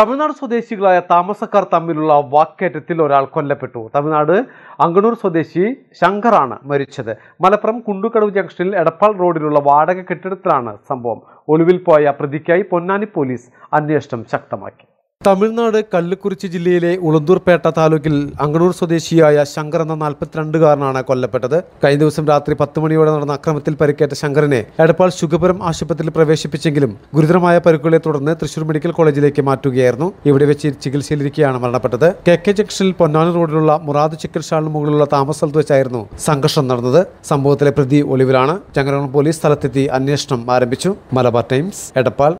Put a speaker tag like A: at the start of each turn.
A: തമിഴ്നാട് സ്വദേശികളായ താമസക്കാർ തമ്മിലുള്ള വാക്കേറ്റത്തിൽ ഒരാൾ കൊല്ലപ്പെട്ടു തമിഴ്നാട് അങ്കണൂർ സ്വദേശി ശങ്കറാണ് മരിച്ചത് മലപ്പുറം കുണ്ടുകടവ് ജംഗ്ഷനിൽ എടപ്പാൾ റോഡിലുള്ള വാടക കെട്ടിടത്തിലാണ് സംഭവം ഒളിവിൽ പോയ പ്രതിക്കായി പൊന്നാനി പോലീസ് അന്വേഷണം ശക്തമാക്കി തമിഴ്നാട് കല്ലുക്കുറിച്ചി ജില്ലയിലെ ഉളന്തൂർപേട്ട താലൂക്കിൽ അങ്ങനൂർ സ്വദേശിയായ ശങ്കർ എന്ന നാൽപ്പത്തിരണ്ടുകാരനാണ് കൊല്ലപ്പെട്ടത് കഴിഞ്ഞ ദിവസം രാത്രി പത്ത് മണിയോടെ നടന്ന അക്രമത്തിൽ പരിക്കേറ്റ ശങ്കറിനെ എടപ്പാൾ ശുഗപുരം ആശുപത്രിയിൽ പ്രവേശിപ്പിച്ചെങ്കിലും ഗുരുതരമായ പരിക്കുകളെ തുടർന്ന് തൃശൂർ മെഡിക്കൽ കോളേജിലേക്ക് മാറ്റുകയായിരുന്നു ഇവിടെ വെച്ച് ചികിത്സയിലിരിക്കുകയാണ് മരണപ്പെട്ടത് കെ കെ ജംഗ്ഷനിൽ പൊന്നാനി റോഡിലുള്ള മുറാദ് ചിക്കൻ മുകളിലുള്ള മുകളിലുള്ള സ്ഥലത്ത് വെച്ചായിരുന്നു സംഘർഷം നടന്നത് സംഭവത്തിലെ പ്രതി ഒളിവിലാണ് ചങ്ങരകുളം പോലീസ് സ്ഥലത്തെത്തി അന്വേഷണം ആരംഭിച്ചു മലബാർ ടൈംസ് എടപ്പാൾ